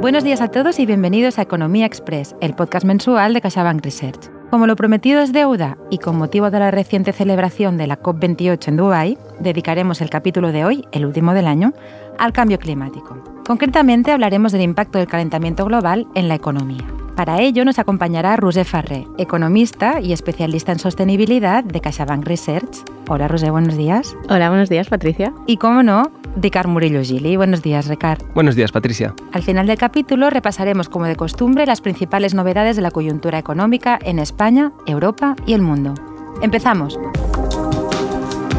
Buenos días a todos y bienvenidos a Economía Express, el podcast mensual de CaixaBank Research. Como lo prometido es deuda y con motivo de la reciente celebración de la COP28 en Dubái, dedicaremos el capítulo de hoy, el último del año, al cambio climático. Concretamente hablaremos del impacto del calentamiento global en la economía. Para ello nos acompañará Roger Farré, economista y especialista en sostenibilidad de CaixaBank Research. Hola Roger, buenos días. Hola, buenos días Patricia. Y cómo no, Ricard Murillo Gili. Buenos días, Ricard. Buenos días, Patricia. Al final del capítulo repasaremos, como de costumbre, las principales novedades de la coyuntura económica en España, Europa y el mundo. Empezamos.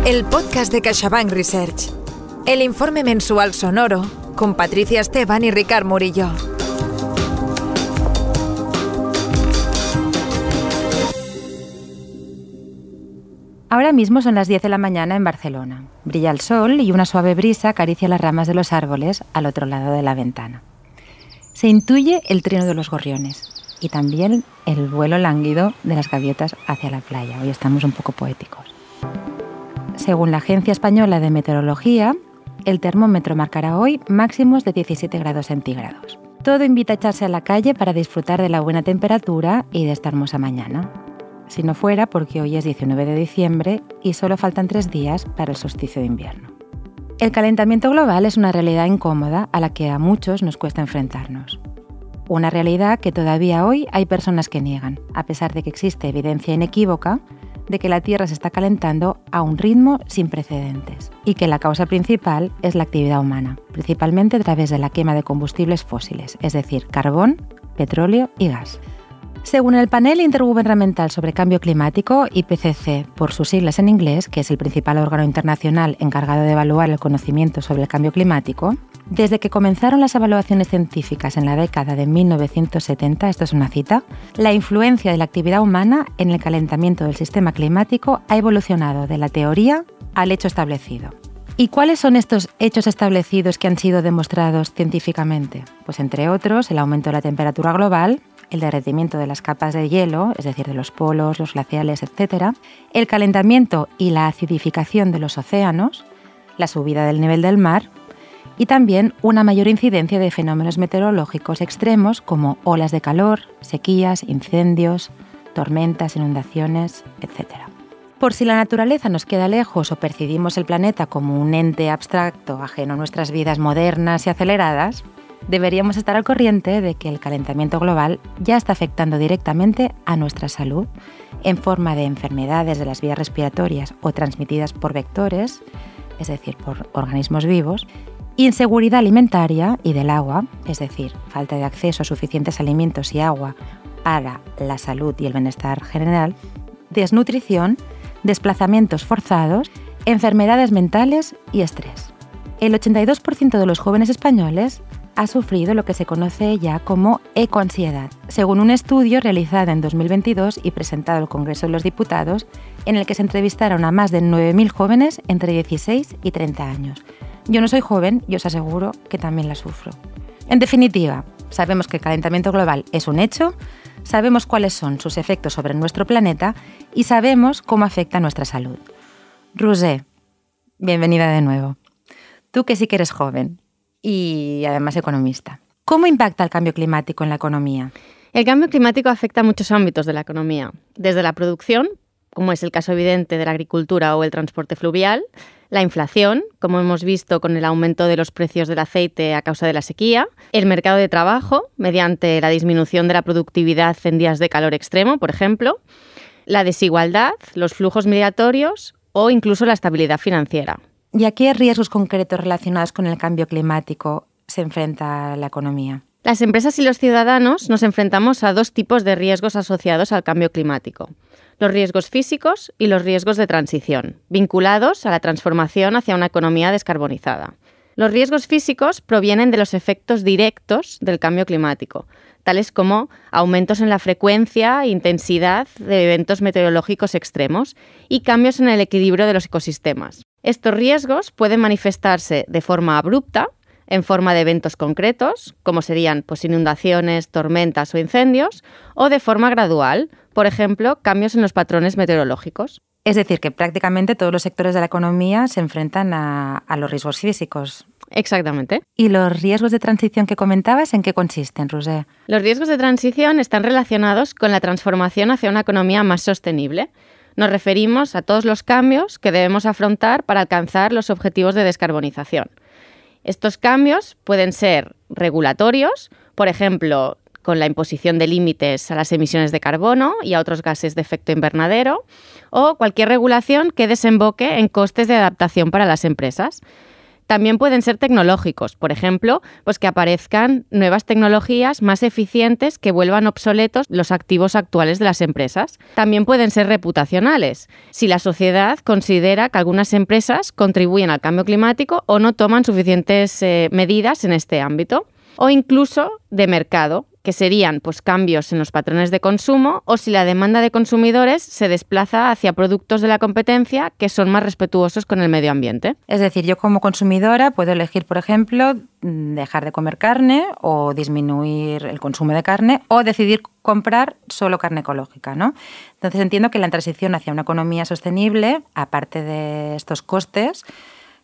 El podcast de CaixaBank Research. El informe mensual sonoro con Patricia Esteban y Ricard Murillo. Ahora mismo son las 10 de la mañana en Barcelona. Brilla el sol y una suave brisa acaricia las ramas de los árboles al otro lado de la ventana. Se intuye el trino de los gorriones y también el vuelo lánguido de las gaviotas hacia la playa. Hoy estamos un poco poéticos. Según la Agencia Española de Meteorología, el termómetro marcará hoy máximos de 17 grados centígrados. Todo invita a echarse a la calle para disfrutar de la buena temperatura y de esta hermosa mañana si no fuera porque hoy es 19 de diciembre y solo faltan tres días para el solsticio de invierno. El calentamiento global es una realidad incómoda a la que a muchos nos cuesta enfrentarnos. Una realidad que todavía hoy hay personas que niegan, a pesar de que existe evidencia inequívoca de que la Tierra se está calentando a un ritmo sin precedentes y que la causa principal es la actividad humana, principalmente a través de la quema de combustibles fósiles, es decir, carbón, petróleo y gas. Según el panel intergubernamental sobre cambio climático, IPCC, por sus siglas en inglés, que es el principal órgano internacional encargado de evaluar el conocimiento sobre el cambio climático, desde que comenzaron las evaluaciones científicas en la década de 1970, esto es una cita, la influencia de la actividad humana en el calentamiento del sistema climático ha evolucionado de la teoría al hecho establecido. ¿Y cuáles son estos hechos establecidos que han sido demostrados científicamente? Pues entre otros, el aumento de la temperatura global, el derretimiento de las capas de hielo, es decir, de los polos, los glaciales, etc., el calentamiento y la acidificación de los océanos, la subida del nivel del mar y también una mayor incidencia de fenómenos meteorológicos extremos como olas de calor, sequías, incendios, tormentas, inundaciones, etc. Por si la naturaleza nos queda lejos o percibimos el planeta como un ente abstracto ajeno a nuestras vidas modernas y aceleradas, deberíamos estar al corriente de que el calentamiento global ya está afectando directamente a nuestra salud en forma de enfermedades de las vías respiratorias o transmitidas por vectores, es decir, por organismos vivos, inseguridad alimentaria y del agua, es decir, falta de acceso a suficientes alimentos y agua para la salud y el bienestar general, desnutrición, desplazamientos forzados, enfermedades mentales y estrés. El 82% de los jóvenes españoles ha sufrido lo que se conoce ya como ecoansiedad, según un estudio realizado en 2022 y presentado al Congreso de los Diputados, en el que se entrevistaron a más de 9.000 jóvenes entre 16 y 30 años. Yo no soy joven y os aseguro que también la sufro. En definitiva, sabemos que el calentamiento global es un hecho, sabemos cuáles son sus efectos sobre nuestro planeta y sabemos cómo afecta nuestra salud. Rosé, bienvenida de nuevo. Tú que sí que eres joven, y además economista. ¿Cómo impacta el cambio climático en la economía? El cambio climático afecta a muchos ámbitos de la economía, desde la producción, como es el caso evidente de la agricultura o el transporte fluvial, la inflación, como hemos visto con el aumento de los precios del aceite a causa de la sequía, el mercado de trabajo, mediante la disminución de la productividad en días de calor extremo, por ejemplo, la desigualdad, los flujos migratorios o incluso la estabilidad financiera. ¿Y a qué riesgos concretos relacionados con el cambio climático se enfrenta la economía? Las empresas y los ciudadanos nos enfrentamos a dos tipos de riesgos asociados al cambio climático. Los riesgos físicos y los riesgos de transición, vinculados a la transformación hacia una economía descarbonizada. Los riesgos físicos provienen de los efectos directos del cambio climático, tales como aumentos en la frecuencia e intensidad de eventos meteorológicos extremos y cambios en el equilibrio de los ecosistemas. Estos riesgos pueden manifestarse de forma abrupta, en forma de eventos concretos, como serían pues, inundaciones, tormentas o incendios, o de forma gradual, por ejemplo, cambios en los patrones meteorológicos. Es decir, que prácticamente todos los sectores de la economía se enfrentan a, los riesgos físicos. Exactamente. ¿Y los riesgos de transición que comentabas, en qué consisten, Rosé? Los riesgos de transición están relacionados con la transformación hacia una economía más sostenible, nos referimos a todos los cambios que debemos afrontar para alcanzar los objetivos de descarbonización. Estos cambios pueden ser regulatorios, por ejemplo, con la imposición de límites a las emisiones de carbono y a otros gases de efecto invernadero, o cualquier regulación que desemboque en costes de adaptación para las empresas. También pueden ser tecnológicos, por ejemplo, pues que aparezcan nuevas tecnologías más eficientes que vuelvan obsoletos los activos actuales de las empresas. También pueden ser reputacionales, si la sociedad considera que algunas empresas contribuyen al cambio climático o no toman suficientes eh, medidas en este ámbito o incluso de mercado, que serían pues, cambios en los patrones de consumo o si la demanda de consumidores se desplaza hacia productos de la competencia que son más respetuosos con el medio ambiente. Es decir, yo como consumidora puedo elegir, por ejemplo, dejar de comer carne o disminuir el consumo de carne o decidir comprar solo carne ecológica, ¿no? Entonces entiendo que la transición hacia una economía sostenible, aparte de estos costes,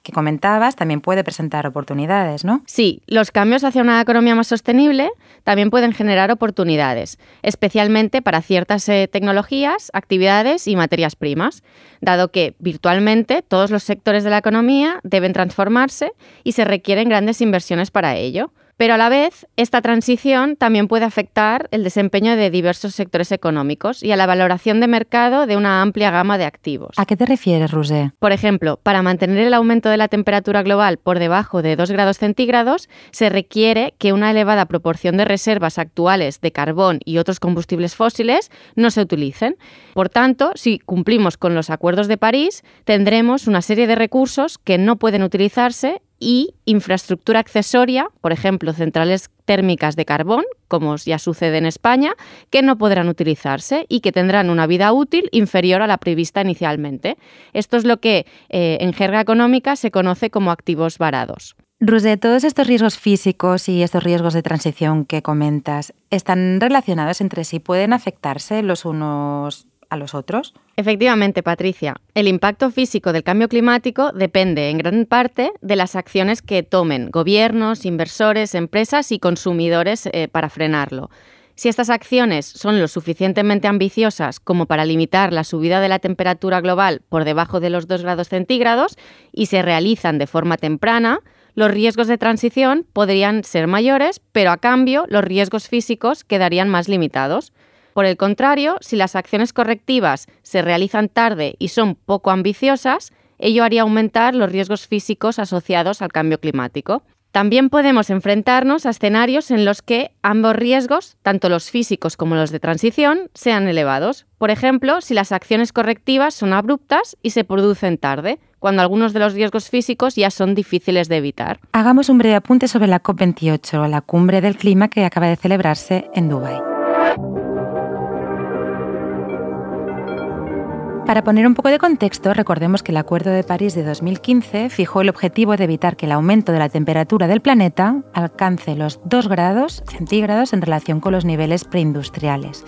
que comentabas también puede presentar oportunidades, ¿no? Sí, los cambios hacia una economía más sostenible también pueden generar oportunidades, especialmente para ciertas eh, tecnologías, actividades y materias primas, dado que virtualmente todos los sectores de la economía deben transformarse y se requieren grandes inversiones para ello. Pero a la vez, esta transición también puede afectar el desempeño de diversos sectores económicos y a la valoración de mercado de una amplia gama de activos. ¿A qué te refieres, Rousseau? Por ejemplo, para mantener el aumento de la temperatura global por debajo de 2 grados centígrados, se requiere que una elevada proporción de reservas actuales de carbón y otros combustibles fósiles no se utilicen. Por tanto, si cumplimos con los acuerdos de París, tendremos una serie de recursos que no pueden utilizarse y infraestructura accesoria, por ejemplo, centrales térmicas de carbón, como ya sucede en España, que no podrán utilizarse y que tendrán una vida útil inferior a la prevista inicialmente. Esto es lo que eh, en jerga económica se conoce como activos varados. Rusé, todos estos riesgos físicos y estos riesgos de transición que comentas, ¿están relacionados entre sí? ¿Pueden afectarse los unos a los otros? Efectivamente, Patricia. El impacto físico del cambio climático depende en gran parte de las acciones que tomen gobiernos, inversores, empresas y consumidores eh, para frenarlo. Si estas acciones son lo suficientemente ambiciosas como para limitar la subida de la temperatura global por debajo de los 2 grados centígrados y se realizan de forma temprana, los riesgos de transición podrían ser mayores, pero a cambio los riesgos físicos quedarían más limitados. Por el contrario, si las acciones correctivas se realizan tarde y son poco ambiciosas, ello haría aumentar los riesgos físicos asociados al cambio climático. También podemos enfrentarnos a escenarios en los que ambos riesgos, tanto los físicos como los de transición, sean elevados. Por ejemplo, si las acciones correctivas son abruptas y se producen tarde, cuando algunos de los riesgos físicos ya son difíciles de evitar. Hagamos un breve apunte sobre la COP28, la cumbre del clima que acaba de celebrarse en Dubái. Para poner un poco de contexto, recordemos que el Acuerdo de París de 2015 fijó el objetivo de evitar que el aumento de la temperatura del planeta alcance los 2 grados centígrados en relación con los niveles preindustriales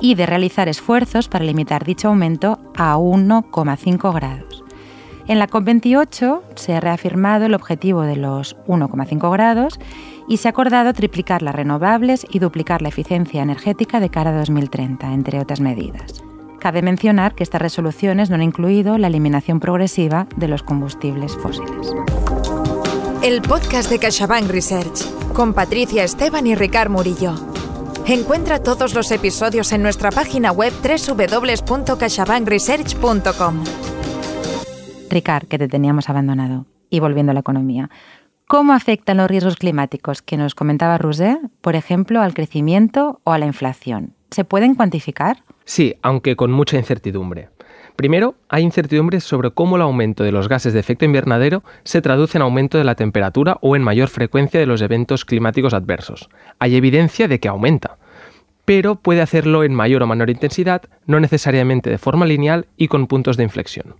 y de realizar esfuerzos para limitar dicho aumento a 1,5 grados. En la COP28 se ha reafirmado el objetivo de los 1,5 grados y se ha acordado triplicar las renovables y duplicar la eficiencia energética de cara a 2030, entre otras medidas. Cabe mencionar que estas resoluciones no han incluido la eliminación progresiva de los combustibles fósiles. El podcast de CaixaBank Research con Patricia Esteban y Ricard Murillo. Encuentra todos los episodios en nuestra página web www.caixabankresearch.com. Ricard, que te teníamos abandonado. Y volviendo a la economía. ¿Cómo afectan los riesgos climáticos que nos comentaba Rousset, por ejemplo, al crecimiento o a la inflación? ¿Se pueden cuantificar? Sí, aunque con mucha incertidumbre. Primero, hay incertidumbres sobre cómo el aumento de los gases de efecto invernadero se traduce en aumento de la temperatura o en mayor frecuencia de los eventos climáticos adversos. Hay evidencia de que aumenta, pero puede hacerlo en mayor o menor intensidad, no necesariamente de forma lineal y con puntos de inflexión.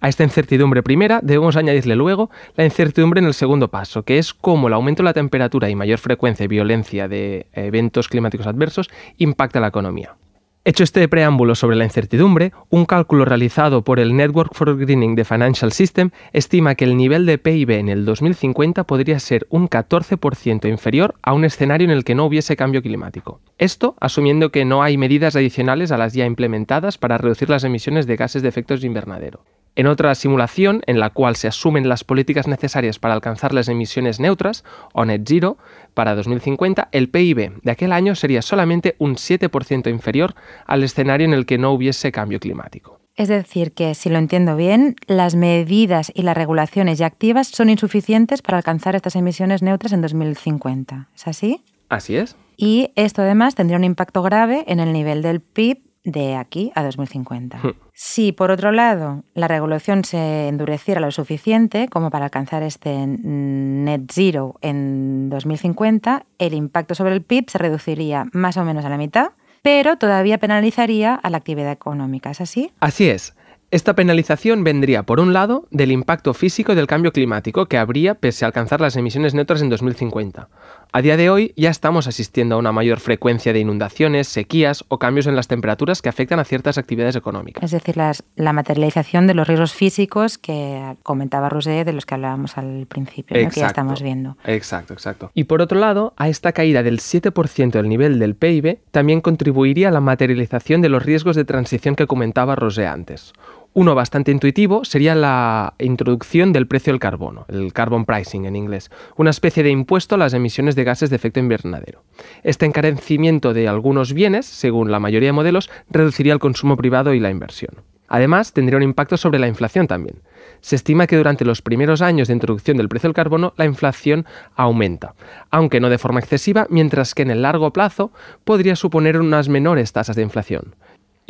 A esta incertidumbre primera debemos añadirle luego la incertidumbre en el segundo paso, que es cómo el aumento de la temperatura y mayor frecuencia y violencia de eh, eventos climáticos adversos impacta la economía. Hecho este preámbulo sobre la incertidumbre, un cálculo realizado por el Network for Greening the Financial System estima que el nivel de PIB en el 2050 podría ser un 14% inferior a un escenario en el que no hubiese cambio climático. Esto asumiendo que no hay medidas adicionales a las ya implementadas para reducir las emisiones de gases de efectos invernadero. En otra simulación, en la cual se asumen las políticas necesarias para alcanzar las emisiones neutras, o net zero, para 2050, el PIB de aquel año sería solamente un 7% inferior al escenario en el que no hubiese cambio climático. Es decir, que, si lo entiendo bien, las medidas y las regulaciones ya activas son insuficientes para alcanzar estas emisiones neutras en 2050. ¿Es así? Así es. Y esto además tendría un impacto grave en el nivel del PIB de aquí a 2050. Hmm. Si, por otro lado, la regulación se endureciera lo suficiente como para alcanzar este net zero en 2050, el impacto sobre el PIB se reduciría más o menos a la mitad, pero todavía penalizaría a la actividad económica, ¿es así? Así es. Esta penalización vendría, por un lado, del impacto físico del cambio climático que habría pese a alcanzar las emisiones neutras en 2050. A día de hoy ya estamos asistiendo a una mayor frecuencia de inundaciones, sequías o cambios en las temperaturas que afectan a ciertas actividades económicas. Es decir, la materialización de los riesgos físicos que comentaba Rosé, de los que hablábamos al principio, que ya estamos viendo. Exacto, exacto. Y por otro lado, a esta caída del 7% del nivel del PIB también contribuiría a la materialización de los riesgos de transición que comentaba Rosé antes uno bastante intuitivo sería la introducción del precio del carbono, el carbon pricing en inglés, una especie de impuesto a las emisiones de gases de efecto invernadero. Este encarecimiento de algunos bienes, según la mayoría de modelos, reduciría el consumo privado y la inversión. Además, tendría un impacto sobre la inflación también. Se estima que durante los primeros años de introducción del precio del carbono la inflación aumenta, aunque no de forma excesiva, mientras que en el largo plazo podría suponer unas menores tasas de inflación.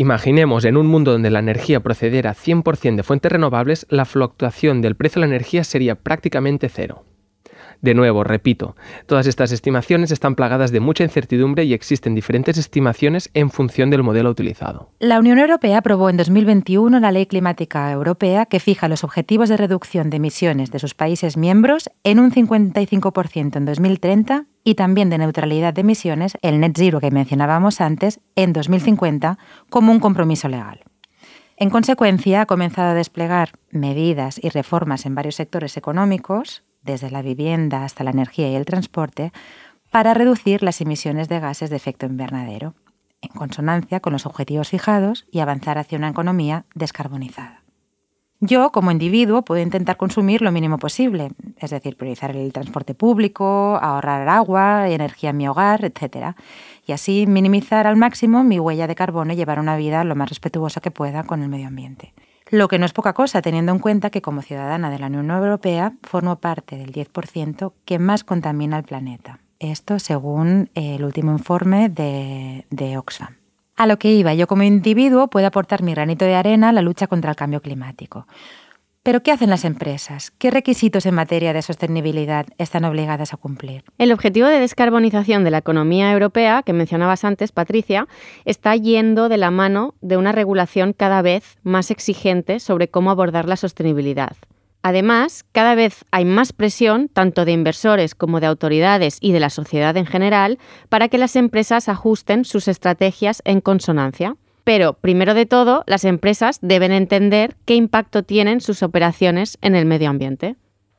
Imaginemos en un mundo donde la energía procediera 100% de fuentes renovables, la fluctuación del precio de la energía sería prácticamente cero. De nuevo, repito, todas estas estimaciones están plagadas de mucha incertidumbre y existen diferentes estimaciones en función del modelo utilizado. La Unión Europea aprobó en 2021 la Ley Climática Europea que fija los objetivos de reducción de emisiones de sus países miembros en un 55% en 2030 y también de neutralidad de emisiones, el net zero que mencionábamos antes, en 2050 como un compromiso legal. En consecuencia, ha comenzado a desplegar medidas y reformas en varios sectores económicos desde la vivienda hasta la energía y el transporte, para reducir las emisiones de gases de efecto invernadero, en consonancia con los objetivos fijados y avanzar hacia una economía descarbonizada. Yo, como individuo, puedo intentar consumir lo mínimo posible, es decir, priorizar el transporte público, ahorrar agua, y energía en mi hogar, etc. Y así minimizar al máximo mi huella de carbono y llevar una vida lo más respetuosa que pueda con el medio ambiente lo que no es poca cosa, teniendo en cuenta que como ciudadana de la Unión Europea formo parte del 10% que más contamina el planeta. Esto según el último informe de, de Oxfam. A lo que iba, yo como individuo puedo aportar mi granito de arena a la lucha contra el cambio climático. Pero ¿qué hacen las empresas? ¿Qué requisitos en materia de sostenibilidad están obligadas a cumplir? El objetivo de descarbonización de la economía europea, que mencionabas antes, Patricia, está yendo de la mano de una regulación cada vez más exigente sobre cómo abordar la sostenibilidad. Además, cada vez hay más presión, tanto de inversores como de autoridades y de la sociedad en general, para que las empresas ajusten sus estrategias en consonancia. Pero, primero de todo, las empresas deben entender qué impacto tienen sus operaciones en el medio ambiente.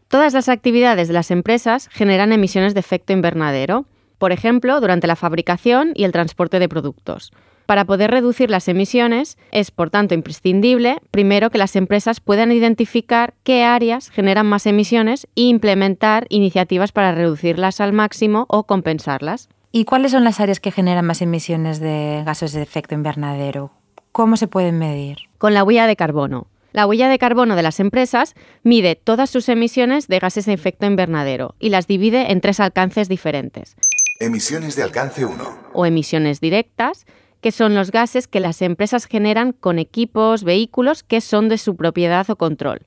Todas las actividades de las empresas generan emisiones de efecto invernadero, por ejemplo, durante la fabricación y el transporte de productos. Para poder reducir las emisiones, es por tanto imprescindible, primero, que las empresas puedan identificar qué áreas generan más emisiones e implementar iniciativas para reducirlas al máximo o compensarlas. ¿Y cuáles son las áreas que generan más emisiones de gases de efecto invernadero? ¿Cómo se pueden medir? Con la huella de carbono. La huella de carbono de las empresas mide todas sus emisiones de gases de efecto invernadero y las divide en tres alcances diferentes. Emisiones de alcance 1. O emisiones directas, que son los gases que las empresas generan con equipos, vehículos que son de su propiedad o control.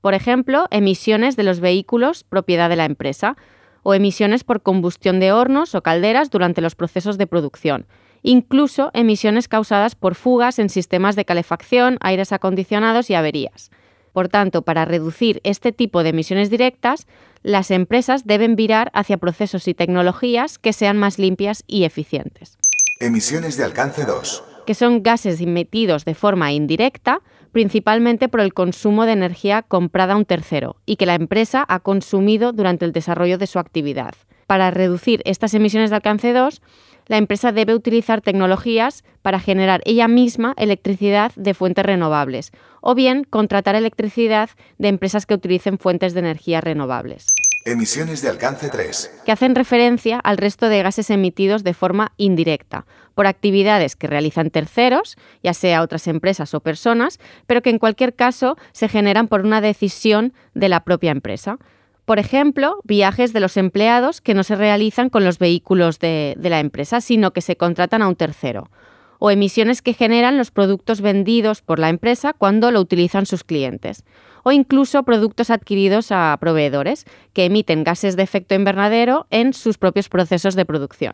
Por ejemplo, emisiones de los vehículos propiedad de la empresa, o emisiones por combustión de hornos o calderas durante los procesos de producción, incluso emisiones causadas por fugas en sistemas de calefacción, aires acondicionados y averías. Por tanto, para reducir este tipo de emisiones directas, las empresas deben virar hacia procesos y tecnologías que sean más limpias y eficientes. Emisiones de alcance 2. Que son gases emitidos de forma indirecta, principalmente por el consumo de energía comprada a un tercero y que la empresa ha consumido durante el desarrollo de su actividad. Para reducir estas emisiones de alcance 2, la empresa debe utilizar tecnologías para generar ella misma electricidad de fuentes renovables o bien contratar electricidad de empresas que utilicen fuentes de energía renovables. Emisiones de alcance 3. Que hacen referencia al resto de gases emitidos de forma indirecta, por actividades que realizan terceros, ya sea otras empresas o personas, pero que en cualquier caso se generan por una decisión de la propia empresa. Por ejemplo, viajes de los empleados que no se realizan con los vehículos de, de, la empresa, sino que se contratan a un tercero. O emisiones que generan los productos vendidos por la empresa cuando lo utilizan sus clientes o incluso productos adquiridos a proveedores que emiten gases de efecto invernadero en sus propios procesos de producción.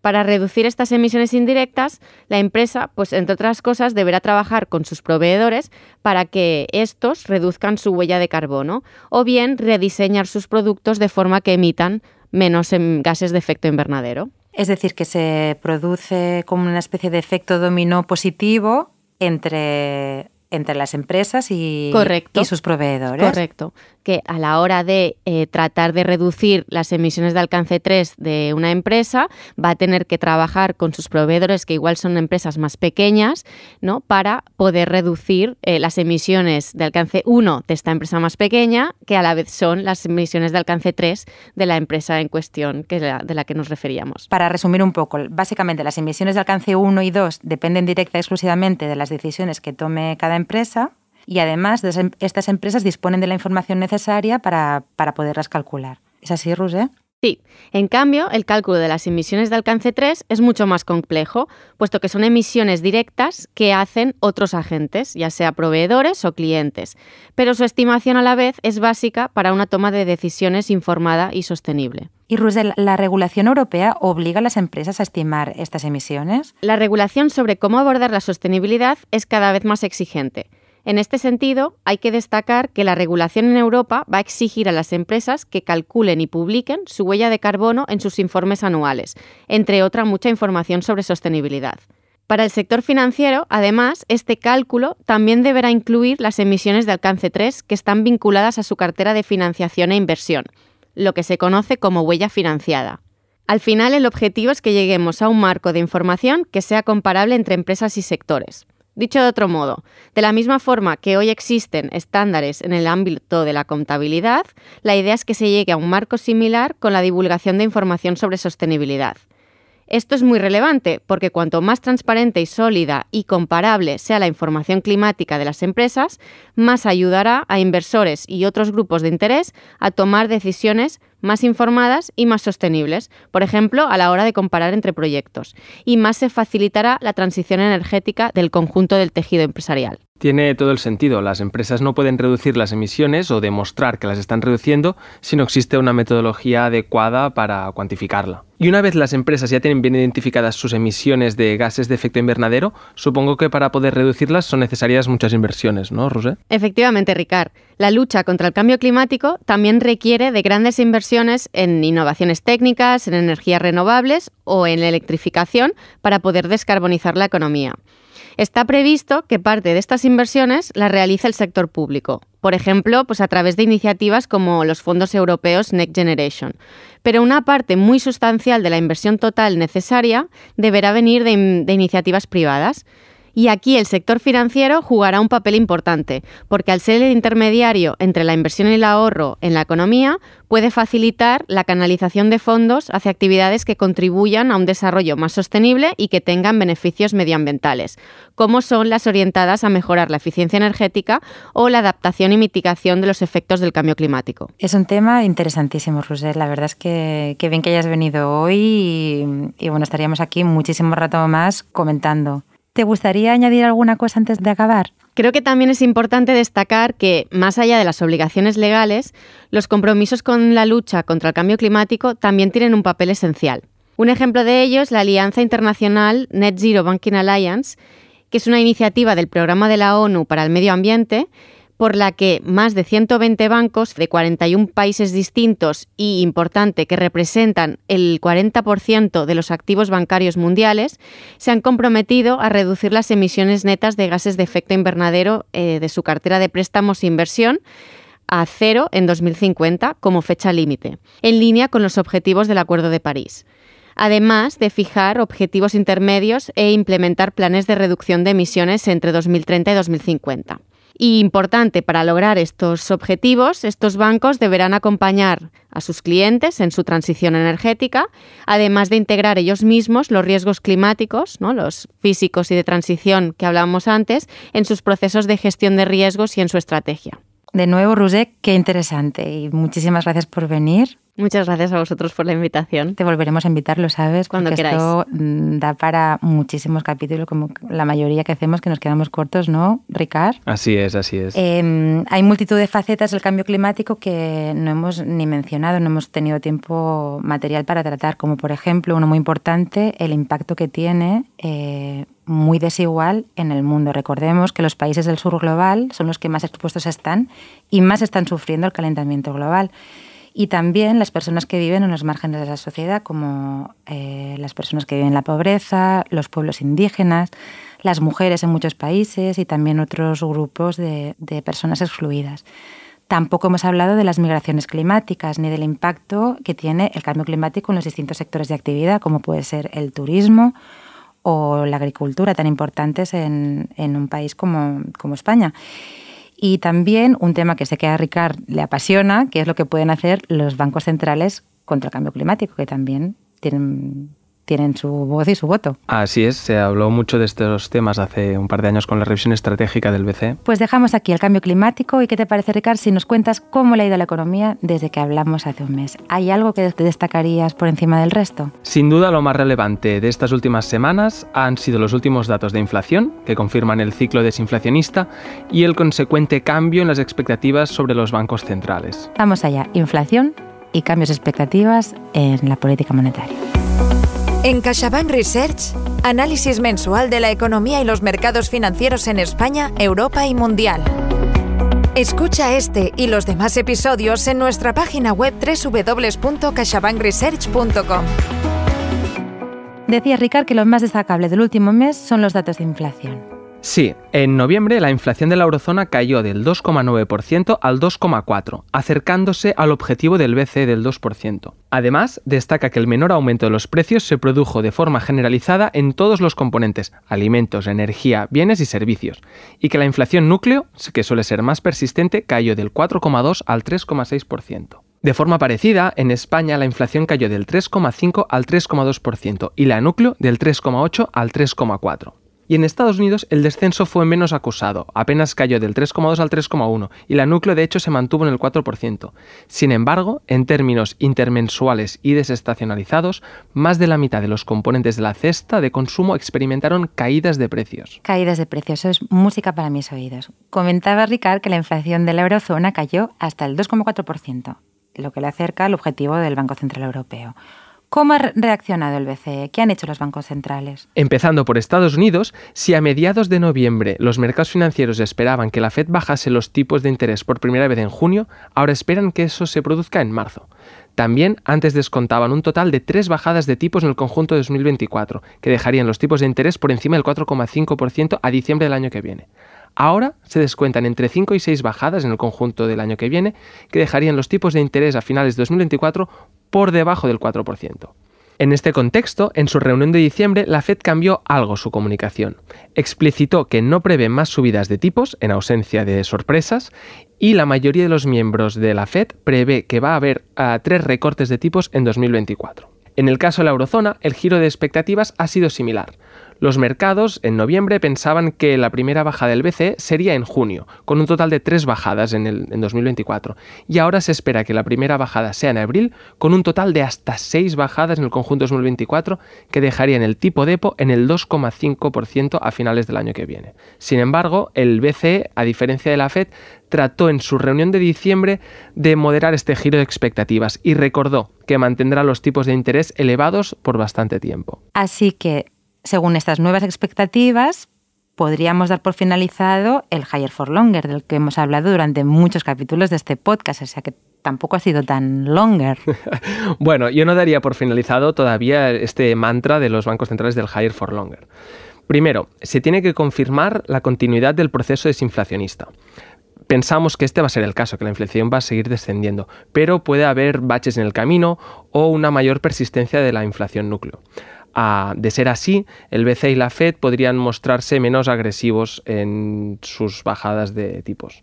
Para reducir estas emisiones indirectas, la empresa, pues entre otras cosas, deberá trabajar con sus proveedores para que estos reduzcan su huella de carbono o bien rediseñar sus productos de forma que emitan menos em, gases de efecto invernadero. Es decir, que se produce como una especie de efecto dominó positivo entre entre las empresas y, sus proveedores. Correcto que a la hora de eh, tratar de reducir las emisiones de alcance 3 de una empresa, va a tener que trabajar con sus proveedores, que igual son empresas más pequeñas, para poder reducir eh, las emisiones de alcance 1 de esta empresa más pequeña, que a la vez son las emisiones de alcance 3 de la empresa en cuestión que es de la que nos referíamos. Para resumir un poco, básicamente las emisiones de alcance 1 y 2 dependen directa y exclusivamente de las decisiones que tome cada empresa y además em, estas empresas disponen de la información necesaria para, poderlas calcular. ¿Es así, Rusé? Sí, en cambio, el cálculo de las emisiones de alcance 3 es mucho más complejo, puesto que son emisiones directas que hacen otros agentes, ya sea proveedores o clientes, pero su estimación a la vez es básica para una toma de decisiones informada y sostenible. Y Rusel, ¿la regulación europea obliga a las empresas a estimar estas emisiones? La regulación sobre cómo abordar la sostenibilidad es cada vez más exigente. En este sentido, hay que destacar que la regulación en Europa va a exigir a las empresas que calculen y publiquen su huella de carbono en sus informes anuales, entre otra mucha información sobre sostenibilidad. Para el sector financiero, además, este cálculo también deberá incluir las emisiones de alcance 3 que están vinculadas a su cartera de financiación e inversión, lo que se conoce como huella financiada. Al final, el objetivo es que lleguemos a un marco de información que sea comparable entre empresas y sectores. Dicho de otro modo, de la misma forma que hoy existen estándares en el ámbito de la contabilidad, la idea es que se llegue a un marco similar con la divulgación de información sobre sostenibilidad. Esto es muy relevante porque cuanto más transparente y sólida y comparable sea la información climática de las empresas, más ayudará a inversores y otros grupos de interés a tomar decisiones más informadas y más sostenibles, por ejemplo, a la hora de comparar entre proyectos, y más se facilitará la transición energética del conjunto del tejido empresarial. Tiene todo el sentido. Las empresas no pueden reducir las emisiones o demostrar que las están reduciendo si no existe una metodología adecuada para cuantificarla. Y una vez las empresas ya tienen bien identificadas sus emisiones de gases de efecto invernadero, supongo que para poder reducirlas son necesarias muchas inversiones, ¿no, Rosé? Efectivamente, Ricard. La lucha contra el cambio climático también requiere de grandes inversiones en innovaciones técnicas, en energías renovables o en electrificación para poder descarbonizar la economía. Está previsto que parte de estas inversiones las realice el sector público, por ejemplo, pues a través de iniciativas como los fondos europeos Next Generation. Pero una parte muy sustancial de la inversión total necesaria deberá venir de iniciativas privadas. Y aquí el sector financiero jugará un papel importante, porque al ser el intermediario entre la inversión y el ahorro en la economía, puede facilitar la canalización de fondos hacia actividades que contribuyan a un desarrollo más sostenible y que tengan beneficios medioambientales, como son las orientadas a mejorar la eficiencia energética o la adaptación y mitigación de los efectos del cambio climático. Es un tema interesantísimo, Rusel. La verdad es que, bien que hayas venido hoy y, y bueno, estaríamos aquí muchísimo rato más comentando. ¿Te gustaría añadir alguna cosa antes de acabar? Creo que también es importante destacar que, más allá de las obligaciones legales, los compromisos con la lucha contra el cambio climático también tienen un papel esencial. Un ejemplo de ello es la Alianza Internacional Net Zero Banking Alliance, que es una iniciativa del Programa de la ONU para el Medio Ambiente por la que más de 120 bancos de 41 países distintos y importante que representan el 40% de los activos bancarios mundiales se han comprometido a reducir las emisiones netas de gases de efecto invernadero eh, de su cartera de préstamos e inversión a cero en 2050 como fecha límite, en línea con los objetivos del Acuerdo de París además de fijar objetivos intermedios e implementar planes de reducción de emisiones entre 2030 y 2050. Y importante, para lograr estos objetivos, estos bancos deberán acompañar a sus clientes en su transición energética, además de integrar ellos mismos los riesgos climáticos, ¿no? los físicos y de transición que hablábamos antes, en sus procesos de gestión de riesgos y en su estrategia. De nuevo, Rusek, qué interesante y muchísimas gracias por venir. Muchas gracias a vosotros por la invitación. Te volveremos a invitar, lo sabes, cuando Esto mm, da para muchísimos capítulos, como la mayoría que hacemos, que nos quedamos cortos, ¿no, Ricard? Así es, así es. Em, hay multitud de facetas del cambio climático que no hemos ni mencionado, no hemos tenido tiempo material para tratar, como por ejemplo, uno muy importante, el impacto que tiene. Eh, muy desigual en el mundo. Recordemos que los países del sur global son los que más expuestos están y más están sufriendo el calentamiento global y también las personas que viven en los márgenes de la sociedad, como eh, las personas que viven en la pobreza, los pueblos indígenas, las mujeres en muchos países y también otros grupos de, personas excluidas. Tampoco hemos hablado de las migraciones climáticas ni del impacto que tiene el cambio climático en los distintos sectores de actividad, como puede ser el turismo o la agricultura, tan importantes en, en un país como, como España y también un tema que sé que a Ricard le apasiona, que es lo que pueden hacer los bancos centrales contra el cambio climático, que también tienen tienen su voz y su voto. Así es, se habló mucho de estos temas hace un par de años con la revisión estratégica del BCE. Pues dejamos aquí el cambio climático y qué te parece, Ricardo, si nos cuentas cómo le ha ido la economía desde que hablamos hace un mes. ¿Hay algo que te destacarías por encima del resto? Sin duda, lo más relevante de estas últimas semanas han sido los últimos datos de inflación, que confirman el ciclo desinflacionista y el consecuente cambio en las expectativas sobre los bancos centrales. Vamos allá, inflación y cambios de expectativas en la política monetaria. En CaixaBank Research, análisis mensual de la economía y los mercados financieros en España, Europa y mundial. Escucha este y los demás episodios en nuestra página web www.caixabankresearch.com. Decía Ricard que lo más destacable del último mes son los datos de inflación. Sí, en noviembre la inflación de la eurozona cayó del 2,9% al 2,4%, acercándose al objetivo del BCE del 2%. Además, destaca que el menor aumento de los precios se produjo de forma generalizada en todos los componentes, alimentos, energía, bienes y servicios, y que la inflación núcleo, que suele ser más persistente, cayó del 4,2 al 3,6%. De forma parecida, en España la inflación cayó del 3,5 al 3,2% y la núcleo del 3,8 al 3,4% y en Estados Unidos el descenso fue menos acusado, apenas cayó del 3,2 al 3,1 y la núcleo de hecho se mantuvo en el 4%. Sin embargo, en términos intermensuales y desestacionalizados, más de la mitad de los componentes de la cesta de consumo experimentaron caídas de precios. Caídas de precios, eso es música para mis oídos. Comentaba Ricard que la inflación de la eurozona cayó hasta el 2,4%, lo que le acerca al objetivo del Banco Central Europeo. ¿Cómo ha reaccionado el BCE? ¿Qué han hecho los bancos centrales? Empezando por Estados Unidos, si a mediados de noviembre los mercados financieros esperaban que la Fed bajase los tipos de interés por primera vez en junio, ahora esperan que eso se produzca en marzo. También antes descontaban un total de tres bajadas de tipos en el conjunto de 2024, que dejarían los tipos de interés por encima del 4,5% a diciembre del año que viene. Ahora se descuentan entre 5 y 6 bajadas en el conjunto del año que viene, que dejarían los tipos de interés a finales de 2024 por debajo del 4%. En este contexto, en su reunión de diciembre, la Fed cambió algo su comunicación. Explicitó que no prevé más subidas de tipos, en ausencia de sorpresas, y la mayoría de los miembros de la Fed prevé que va a haber ah, tres recortes de tipos en 2024. En el caso de la eurozona, el giro de expectativas ha sido similar. Los mercados en noviembre pensaban que la primera baja del BCE sería en junio, con un total de tres bajadas en, el, 2024, y ahora se espera que la primera bajada sea en abril, con un total de hasta seis bajadas en el conjunto 2024, que dejarían el tipo DEPO en el 2,5% a finales del año que viene. Sin embargo, el BCE, a diferencia de la Fed, trató en su reunión de diciembre de moderar este giro de expectativas y recordó que mantendrá los tipos de interés elevados por bastante tiempo. Así que según estas nuevas expectativas, podríamos dar por finalizado el Higher for Longer, del que hemos hablado durante muchos capítulos de este podcast, o sea que tampoco ha sido tan longer. bueno, yo no daría por finalizado todavía este mantra de los bancos centrales del Higher for Longer. Primero, se tiene que confirmar la continuidad del proceso desinflacionista. Pensamos que este va a ser el caso, que la inflación va a seguir descendiendo, pero puede haber baches en el camino o una mayor persistencia de la inflación núcleo de ser así, el BCE y la Fed podrían mostrarse menos agresivos en sus bajadas de tipos.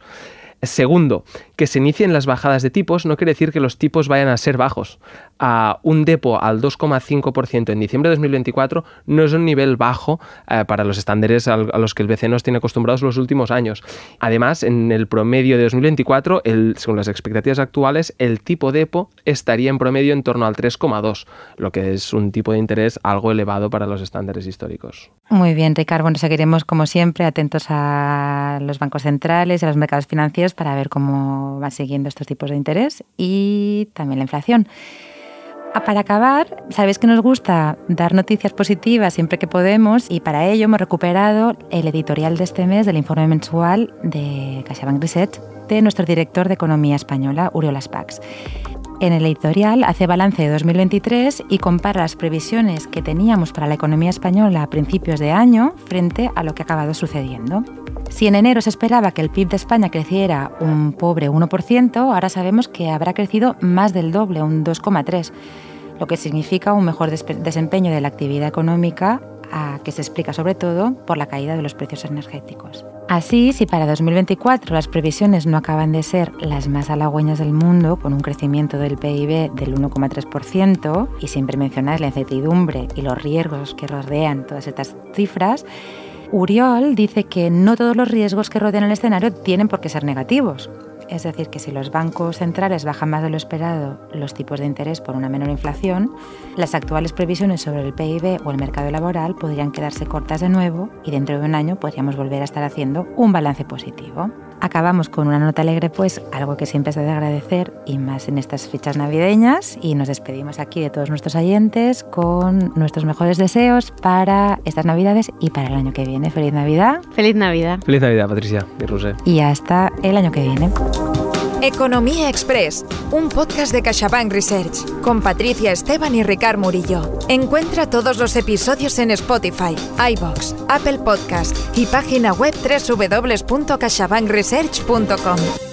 Segundo, que se inicien las bajadas de tipos no quiere decir que los tipos vayan a ser bajos. A un depo al 2,5% en diciembre de 2024 no es un nivel bajo eh, para los estándares a los que el BCE nos tiene acostumbrados los últimos años. Además, en el promedio de 2024, según las expectativas actuales, el tipo depo estaría en promedio en torno al 3,2, lo que es un tipo de interés algo elevado para los estándares históricos. Muy bien, Ricardo. Bueno, seguiremos como siempre atentos a los bancos centrales, y a los mercados financieros para ver cómo van siguiendo estos tipos de interés y también la inflación. Ah, para acabar, sabéis que nos gusta dar noticias positivas siempre que podemos y para ello hemos recuperado el editorial de este mes del informe mensual de CaixaBank Reset de nuestro director de Economía Española, Uriolas Pax. En el editorial hace balance de 2023 y compara las previsiones que teníamos para la economía española a principios de año frente a lo que ha acabado sucediendo. Si en enero se esperaba que el PIB de España creciera un pobre 1%, ahora sabemos que habrá crecido más del doble, un 2,3%, lo que significa un mejor desempeño de la actividad económica que se explica sobre todo por la caída de los precios energéticos. Así, si para 2024 las previsiones no acaban de ser las más halagüeñas del mundo, con un crecimiento del PIB del 1,3%, y siempre mencionar la incertidumbre y los riesgos que rodean todas estas cifras, Uriol dice que no todos los riesgos que rodean el escenario tienen por qué ser negativos, es decir, que si los bancos centrales bajan más de lo esperado los tipos de interés por una menor inflación, las actuales previsiones sobre el PIB o el mercado laboral podrían quedarse cortas de nuevo y dentro de un año podríamos volver a estar haciendo un balance positivo. Acabamos con una nota alegre, pues algo que siempre se debe agradecer y más en estas fichas navideñas. Y nos despedimos aquí de todos nuestros oyentes con nuestros mejores deseos para estas navidades y para el año que viene. Feliz Navidad. Feliz Navidad. Feliz Navidad, Patricia y José. Y hasta el año que viene. Economía Express, un podcast de CaixaBank Research con Patricia Esteban y Ricard Murillo. Encuentra todos los episodios en Spotify, iBox, Apple Podcast y página web www.caixabankresearch.com.